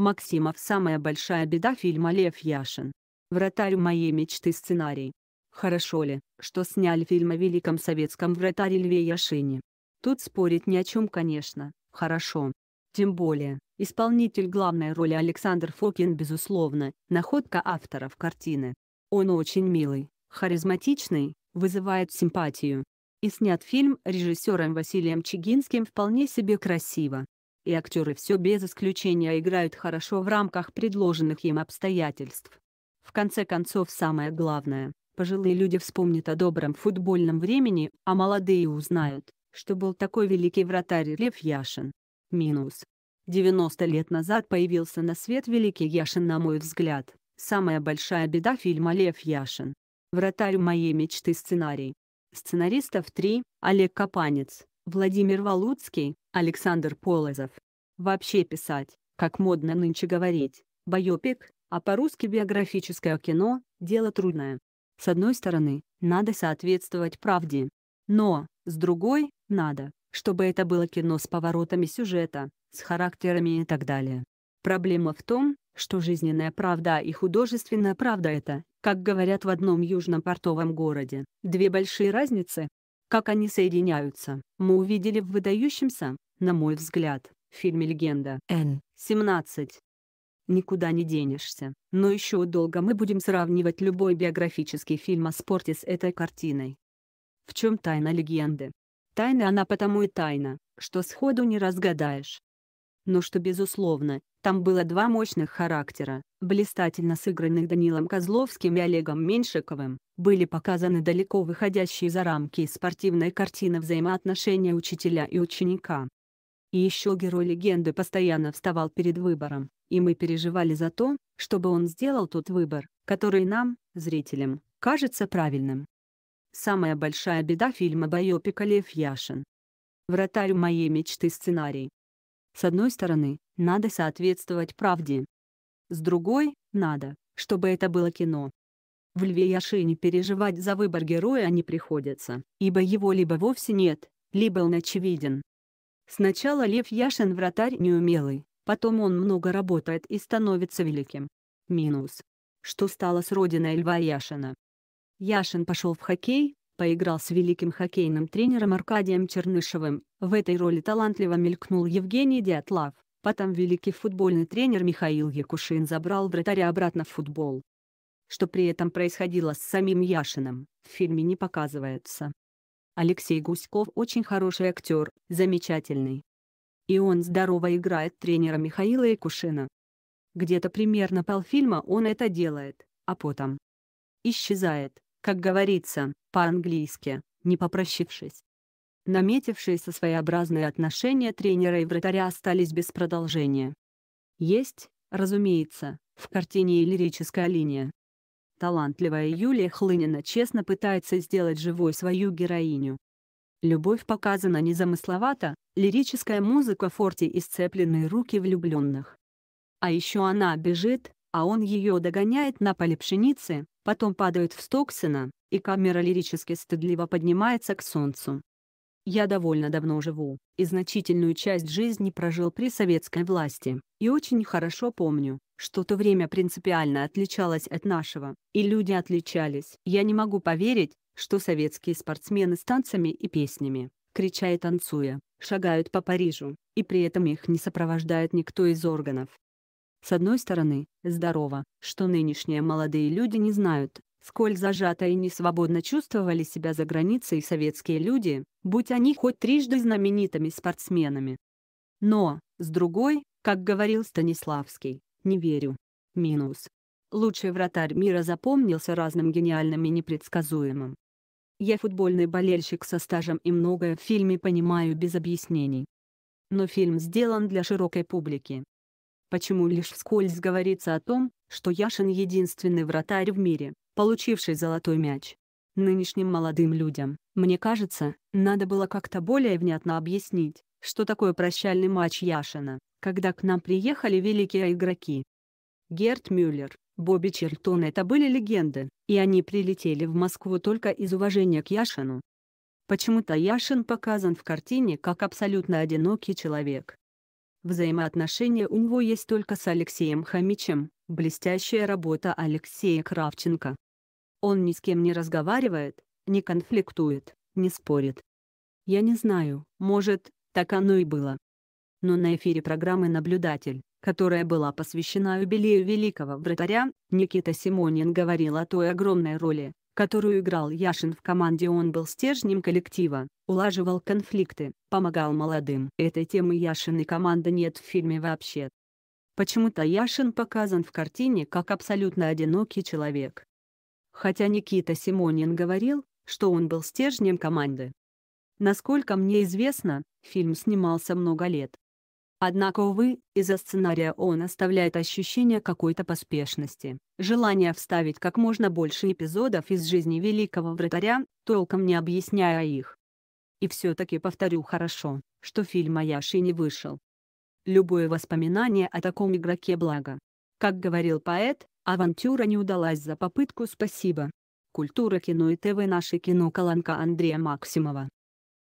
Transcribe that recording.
Максимов самая большая беда фильма «Лев Яшин». «Вратарь моей мечты» сценарий. Хорошо ли, что сняли фильм о великом советском вратаре Льве Яшине? Тут спорить ни о чем, конечно, хорошо. Тем более, исполнитель главной роли Александр Фокин безусловно, находка авторов картины. Он очень милый, харизматичный, вызывает симпатию. И снят фильм режиссером Василием Чигинским вполне себе красиво и актеры все без исключения играют хорошо в рамках предложенных им обстоятельств. В конце концов самое главное, пожилые люди вспомнят о добром футбольном времени, а молодые узнают, что был такой великий вратарь Лев Яшин. Минус. 90 лет назад появился на свет великий Яшин, на мой взгляд, самая большая беда фильма Лев Яшин. Вратарь моей мечты сценарий. Сценаристов три: Олег Капанец, Владимир Валуцкий, Александр Полозов. Вообще писать, как модно нынче говорить, боёпик, а по-русски биографическое кино – дело трудное. С одной стороны, надо соответствовать правде. Но, с другой, надо, чтобы это было кино с поворотами сюжета, с характерами и так далее. Проблема в том, что жизненная правда и художественная правда это, как говорят в одном южном портовом городе, две большие разницы. Как они соединяются, мы увидели в выдающемся, на мой взгляд, в фильме «Легенда» Н. 17. Никуда не денешься. Но еще долго мы будем сравнивать любой биографический фильм о спорте с этой картиной. В чем тайна легенды? Тайна она потому и тайна, что сходу не разгадаешь. Но что безусловно, там было два мощных характера, блистательно сыгранных Данилом Козловским и Олегом Меньшиковым, были показаны далеко выходящие за рамки спортивной картины взаимоотношения учителя и ученика. И еще герой легенды постоянно вставал перед выбором, и мы переживали за то, чтобы он сделал тот выбор, который нам, зрителям, кажется правильным. Самая большая беда фильма «Байопика Лев Яшин». Вратарь моей мечты сценарий. С одной стороны, надо соответствовать правде. С другой, надо, чтобы это было кино. В «Льве Яшине» переживать за выбор героя не приходится, ибо его либо вовсе нет, либо он очевиден, Сначала Лев Яшин вратарь неумелый, потом он много работает и становится великим. Минус. Что стало с родиной Льва Яшина? Яшин пошел в хоккей, поиграл с великим хоккейным тренером Аркадием Чернышевым, в этой роли талантливо мелькнул Евгений Дятлав, потом великий футбольный тренер Михаил Якушин забрал вратаря обратно в футбол. Что при этом происходило с самим Яшином, в фильме не показывается. Алексей Гуськов очень хороший актер, замечательный. И он здорово играет тренера Михаила Якушина. Где-то примерно полфильма он это делает, а потом исчезает, как говорится, по-английски, не попрощившись. Наметившиеся своеобразные отношения тренера и вратаря остались без продолжения. Есть, разумеется, в картине и лирическая линия. Талантливая Юлия Хлынина честно пытается сделать живой свою героиню. Любовь показана незамысловато, лирическая музыка Форти и сцепленные руки влюбленных. А еще она бежит, а он ее догоняет на поле пшеницы, потом падает в Стоксина, и камера лирически стыдливо поднимается к солнцу. Я довольно давно живу, и значительную часть жизни прожил при советской власти, и очень хорошо помню, что то время принципиально отличалось от нашего, и люди отличались. Я не могу поверить, что советские спортсмены с танцами и песнями, крича и танцуя, шагают по Парижу, и при этом их не сопровождает никто из органов. С одной стороны, здорово, что нынешние молодые люди не знают, сколь зажато и несвободно чувствовали себя за границей советские люди, будь они хоть трижды знаменитыми спортсменами. Но, с другой, как говорил Станиславский, не верю. Минус. Лучший вратарь мира запомнился разным гениальным и непредсказуемым. Я футбольный болельщик со стажем и многое в фильме понимаю без объяснений. Но фильм сделан для широкой публики. Почему лишь вскользь говорится о том, что Яшин единственный вратарь в мире, получивший золотой мяч. Нынешним молодым людям, мне кажется, надо было как-то более внятно объяснить, что такое прощальный матч Яшина, когда к нам приехали великие игроки. Герт Мюллер, Бобби Чертон — это были легенды, и они прилетели в Москву только из уважения к Яшину. Почему-то Яшин показан в картине как абсолютно одинокий человек. Взаимоотношения у него есть только с Алексеем Хамичем, блестящая работа Алексея Кравченко, он ни с кем не разговаривает, не конфликтует, не спорит. Я не знаю, может, так оно и было. Но на эфире программы «Наблюдатель», которая была посвящена юбилею великого вратаря, Никита Симонин говорил о той огромной роли, которую играл Яшин в команде он был стержнем коллектива, улаживал конфликты, помогал молодым. Этой темы Яшин и команда нет в фильме вообще. Почему-то Яшин показан в картине как абсолютно одинокий человек, хотя Никита Симонин говорил, что он был стержнем команды. Насколько мне известно, фильм снимался много лет. Однако, увы, из-за сценария он оставляет ощущение какой-то поспешности. Желание вставить как можно больше эпизодов из жизни великого вратаря, толком не объясняя их. И все-таки повторю хорошо, что фильм Аяши не вышел. Любое воспоминание о таком игроке благо. Как говорил поэт, Авантюра не удалась за попытку спасибо. Культура кино и ТВ Наше кино Колонка Андрея Максимова